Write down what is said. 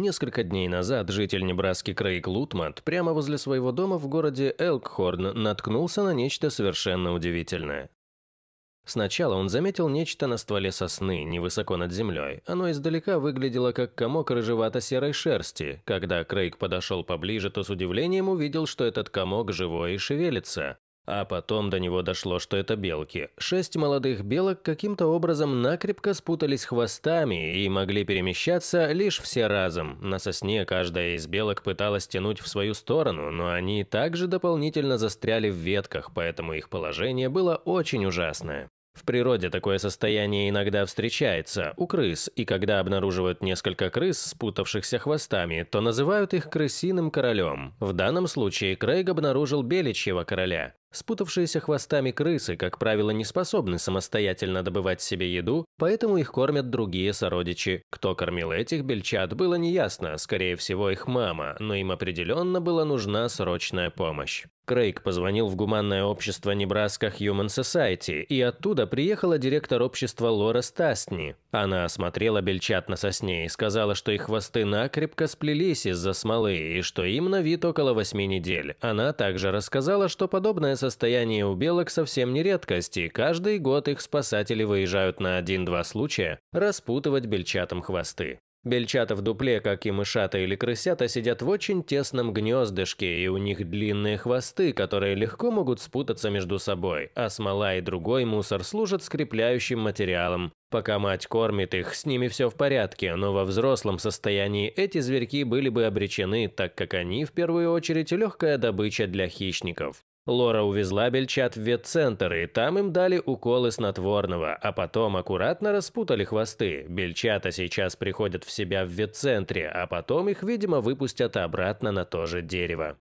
Несколько дней назад житель Небраски Крейг Лутмат прямо возле своего дома в городе Элкхорн наткнулся на нечто совершенно удивительное. Сначала он заметил нечто на стволе сосны, невысоко над землей. Оно издалека выглядело как комок рыжевато-серой шерсти. Когда Крейг подошел поближе, то с удивлением увидел, что этот комок живой и шевелится. А потом до него дошло, что это белки. Шесть молодых белок каким-то образом накрепко спутались хвостами и могли перемещаться лишь все разом. На сосне каждая из белок пыталась тянуть в свою сторону, но они также дополнительно застряли в ветках, поэтому их положение было очень ужасное. В природе такое состояние иногда встречается у крыс, и когда обнаруживают несколько крыс, спутавшихся хвостами, то называют их крысиным королем. В данном случае Крейг обнаружил беличьего короля. Спутавшиеся хвостами крысы, как правило, не способны самостоятельно добывать себе еду, поэтому их кормят другие сородичи. Кто кормил этих бельчат, было неясно, скорее всего, их мама, но им определенно была нужна срочная помощь. Крейг позвонил в гуманное общество Небраска Human Society, и оттуда приехала директор общества Лора Стасни. Она осмотрела бельчат на сосне и сказала, что их хвосты накрепко сплелись из-за смолы и что им на вид около восьми недель. Она также рассказала, что подобное состояние у белок совсем не редкость, и каждый год их спасатели выезжают на один-два случая распутывать бельчатам хвосты. Бельчата в дупле, как и мышата или крысята, сидят в очень тесном гнездышке, и у них длинные хвосты, которые легко могут спутаться между собой, а смола и другой мусор служат скрепляющим материалом Пока мать кормит их, с ними все в порядке, но во взрослом состоянии эти зверьки были бы обречены, так как они, в первую очередь, легкая добыча для хищников. Лора увезла бельчат в ветцентр, и там им дали уколы снотворного, а потом аккуратно распутали хвосты. Бельчата сейчас приходят в себя в ветцентре, а потом их, видимо, выпустят обратно на то же дерево.